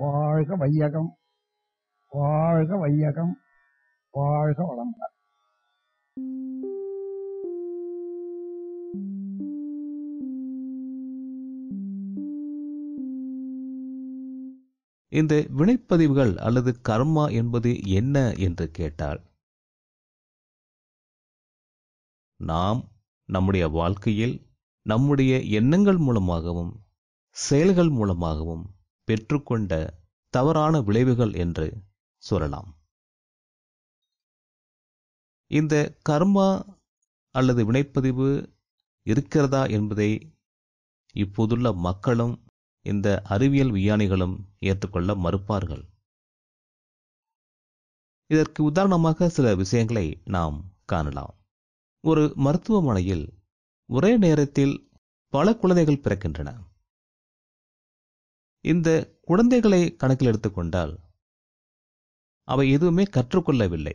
வாழ்க வையகம் வாழ்க வையகம் வாழ்க வளமுடன் இந்த வினைப்பதிவுகள் அல்லது கர்மா என்பது என்ன என்று கேட்டால் நாம் நம்முடைய வாழ்க்கையில் நம்முடைய எண்ணங்கள் மூலமாகவும் செயல்கள் மூலமாகவும் பெற்றுக்கொண்ட தவறான விளைவுகள் என்று சொல்லலாம் இந்த கர்மா அல்லது வினைப்பதிவு இருக்கிறதா என்பதை இப்போதுள்ள மக்களும் இந்த அறிவியல் விஞ்ஞானிகளும் ஏற்றுக்கொள்ள மறுப்பார்கள் இதற்கு உதாரணமாக சில விஷயங்களை நாம் காணலாம் ஒரு மருத்துவமனையில் ஒரே நேரத்தில் பல குழந்தைகள் பிறக்கின்றன இந்த குழந்தைகளை கணக்கில் எடுத்துக்கொண்டால் அவை எதுவுமே கற்றுக்கொள்ளவில்லை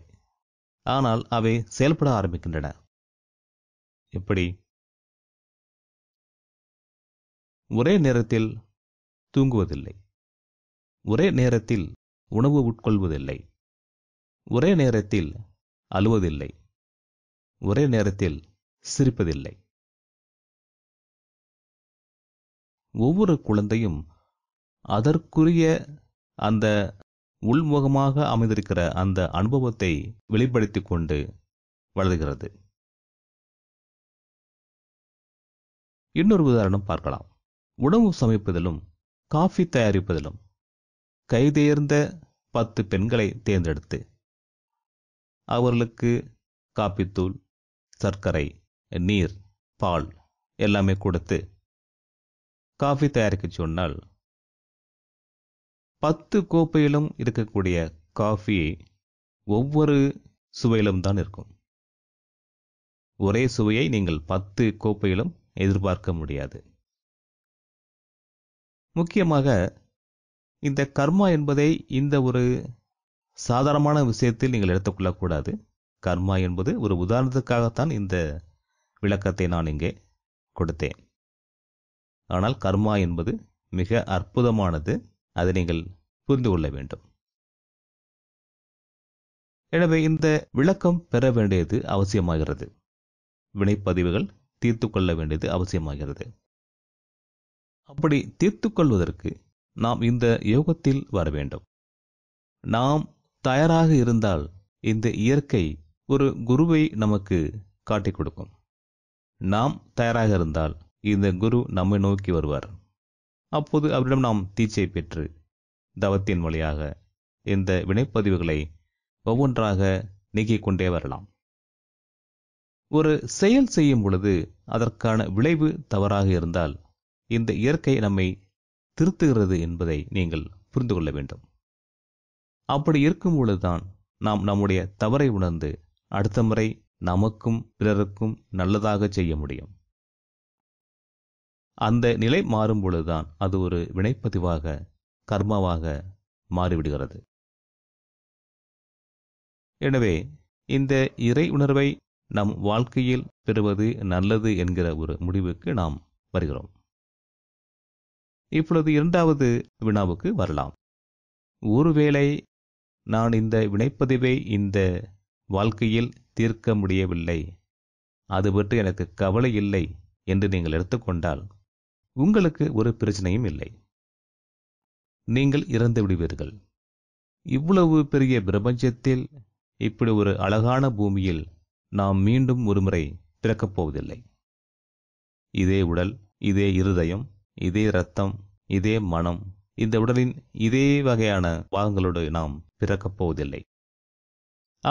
ஆனால் அவை செயல்பட ஆரம்பிக்கின்றன எப்படி ஒரே நேரத்தில் தூங்குவதில்லை ஒரே நேரத்தில் உணவு உட்கொள்வதில்லை ஒரே நேரத்தில் அழுவதில்லை ஒரே நேரத்தில் சிரிப்பதில்லை ஒவ்வொரு குழந்தையும் அதற்குரிய அந்த உள்முகமாக அமைந்திருக்கிற அந்த அனுபவத்தை வெளிப்படுத்தி கொண்டு வளர்கிறது இன்னொரு உதாரணம் பார்க்கலாம் உணவு சமைப்பதிலும் காஃபி தயாரிப்பதிலும் கைதேர்ந்த பத்து பெண்களை தேர்ந்தெடுத்து அவர்களுக்கு காப்பித்தூள் சர்க்கரை நீர் பால் எல்லாமே கொடுத்து காஃபி தயாரிக்க சொன்னால் பத்து கோப்பையிலும் இருக்கக்கூடிய காஃபி ஒவ்வொரு சுவையிலும் தான் இருக்கும் ஒரே சுவையை நீங்கள் பத்து கோப்பையிலும் எதிர்பார்க்க முடியாது முக்கியமாக இந்த கர்மா என்பதை இந்த ஒரு சாதாரணமான விஷயத்தில் நீங்கள் எடுத்துக்கொள்ளக்கூடாது கர்மா என்பது ஒரு உதாரணத்துக்காகத்தான் இந்த விளக்கத்தை நான் இங்கே கொடுத்தேன் ஆனால் கர்மா என்பது மிக அற்புதமானது அதை நீங்கள் புரிந்து கொள்ள வேண்டும் எனவே இந்த விளக்கம் பெற வேண்டியது அவசியமாகிறது வினைப்பதிவுகள் தீர்த்து கொள்ள வேண்டியது அவசியமாகிறது அப்படி தீர்த்து கொள்வதற்கு நாம் இந்த யோகத்தில் வர வேண்டும் நாம் தயாராக இருந்தால் இந்த இயற்கை ஒரு குருவை நமக்கு காட்டிக் கொடுக்கும் நாம் தயாராக இருந்தால் இந்த குரு நம்மை நோக்கி வருவார் அப்போது அவரிடம் நாம் தீச்சை பெற்று தவத்தின் வழியாக இந்த வினைப்பதிவுகளை ஒவ்வொன்றாக நீக்கிக் கொண்டே வரலாம் ஒரு செயல் செய்யும் பொழுது அதற்கான விளைவு தவறாக இருந்தால் இந்த இயற்கை நம்மை திருத்துகிறது என்பதை நீங்கள் புரிந்து கொள்ள வேண்டும் அப்படி இருக்கும் பொழுதுதான் நாம் நம்முடைய தவறை உணர்ந்து அடுத்த முறை நமக்கும் பிறருக்கும் நல்லதாக செய்ய முடியும் அந்த நிலை மாறும் பொழுதுதான் அது ஒரு வினைப்பதிவாக கர்மாவாக மாறிவிடுகிறது எனவே இந்த இறை உணர்வை நம் வாழ்க்கையில் பெறுவது நல்லது என்கிற ஒரு முடிவுக்கு நாம் வருகிறோம் இப்பொழுது இரண்டாவது வினாவுக்கு வரலாம் ஒருவேளை நான் இந்த வினைப்பதிவை இந்த வாழ்க்கையில் தீர்க்க முடியவில்லை அது பற்றி எனக்கு கவலை இல்லை என்று நீங்கள் எடுத்துக்கொண்டால் உங்களுக்கு ஒரு பிரச்சனையும் இல்லை நீங்கள் இறந்து விடுவீர்கள் இவ்வளவு பெரிய பிரபஞ்சத்தில் இப்படி ஒரு அழகான பூமியில் நாம் மீண்டும் ஒருமுறை பிறக்கப் போவதில்லை இதே உடல் இதே இருதயம் இதே ரத்தம் இதே மனம் இந்த உடலின் இதே வகையான பாகங்களோடு நாம் பிறக்கப் போவதில்லை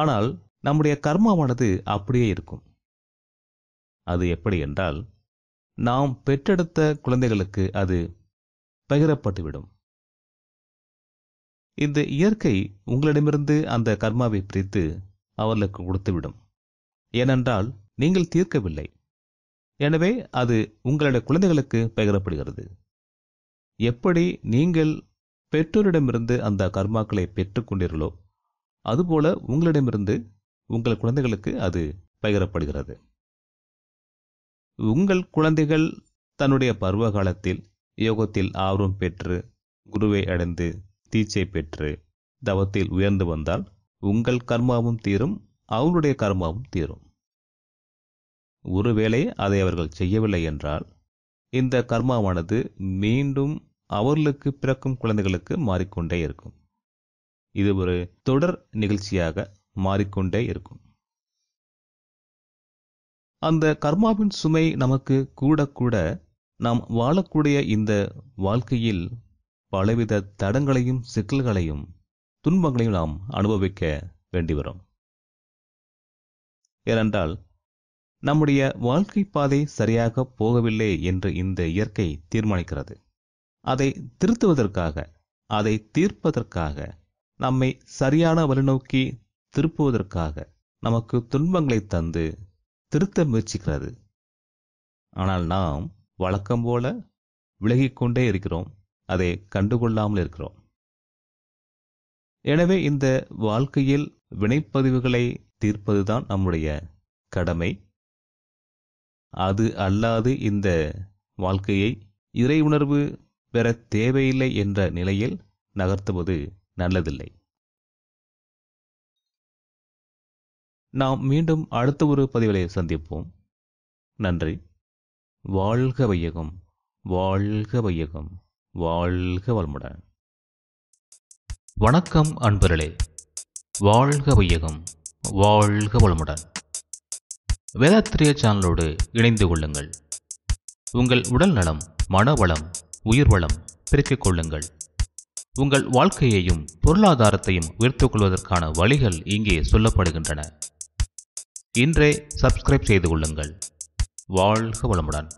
ஆனால் நம்முடைய கர்மமானது அப்படியே இருக்கும் அது எப்படி என்றால் நாம் பெற்றெடுத்த குழந்தைகளுக்கு அது பகிரப்பட்டுவிடும் இந்த இயற்கை உங்களிடமிருந்து அந்த கர்மாவை பிரித்து அவர்களுக்கு கொடுத்துவிடும் ஏனென்றால் நீங்கள் தீர்க்கவில்லை எனவே அது உங்களுடைய குழந்தைகளுக்கு பெயரப்படுகிறது எப்படி நீங்கள் பெற்றோரிடமிருந்து அந்த கர்மாக்களை பெற்றுக்கொண்டீர்களோ அதுபோல உங்களிடமிருந்து உங்கள் குழந்தைகளுக்கு அது பகிரப்படுகிறது உங்கள் குழந்தைகள் தன்னுடைய பருவ காலத்தில் யோகத்தில் ஆர்வம் பெற்று குருவை அடைந்து தீச்சை பெற்று தவத்தில் உயர்ந்து வந்தால் உங்கள் கர்மாவும் தீரும் அவருடைய கர்மாவும் தீரும் ஒருவேளை அதை அவர்கள் செய்யவில்லை என்றால் இந்த கர்மாவானது மீண்டும் அவர்களுக்கு பிறக்கும் குழந்தைகளுக்கு மாறிக்கொண்டே இருக்கும் இது ஒரு தொடர் நிகழ்ச்சியாக மாறிக்கொண்டே இருக்கும் அந்த கர்மாவின் சுமை நமக்கு கூட கூட நாம் வாழக்கூடிய இந்த வாழ்க்கையில் பலவித தடங்களையும் சிக்கல்களையும் துன்பங்களையும் நாம் அனுபவிக்க வேண்டி வரும் ஏனென்றால் நம்முடைய வாழ்க்கை பாதை சரியாக போகவில்லை என்று இந்த இயற்கை தீர்மானிக்கிறது அதை திருத்துவதற்காக அதை தீர்ப்பதற்காக நம்மை சரியான வழிநோக்கி திருப்புவதற்காக நமக்கு துன்பங்களை தந்து திருத்த முயற்சிக்கிறது ஆனால் நாம் வழக்கம் போல விலகிக்கொண்டே இருக்கிறோம் அதை கண்டுகொள்ளாமல் இருக்கிறோம் எனவே இந்த வாழ்க்கையில் வினைப்பதிவுகளை தீர்ப்பதுதான் நம்முடைய கடமை அது அல்லாது இந்த வாழ்க்கையை இறை உணர்வு பெற தேவையில்லை என்ற நிலையில் நகர்த்துவது நல்லதில்லை நாம் மீண்டும் அடுத்த ஒரு பதிவிலை சந்திப்போம் நன்றி வாழ்க வையகம் வாழ்க வையகம் வாழ்க வளமுடன் வணக்கம் அன்பர்களே வாழ்க வையகம் வாழ்க வளமுடன் வேதாத்திரிய சேனலோடு இணைந்து கொள்ளுங்கள் உங்கள் உடல் நலம் மனவளம் உயிர் வளம் பெருக்கிக் கொள்ளுங்கள் உங்கள் வாழ்க்கையையும் பொருளாதாரத்தையும் உயர்த்துக் கொள்வதற்கான வழிகள் இங்கே சொல்லப்படுகின்றன இன்றே சப்ஸ்கிரைப் செய்து கொள்ளுங்கள் வாழ்க வளமுடன்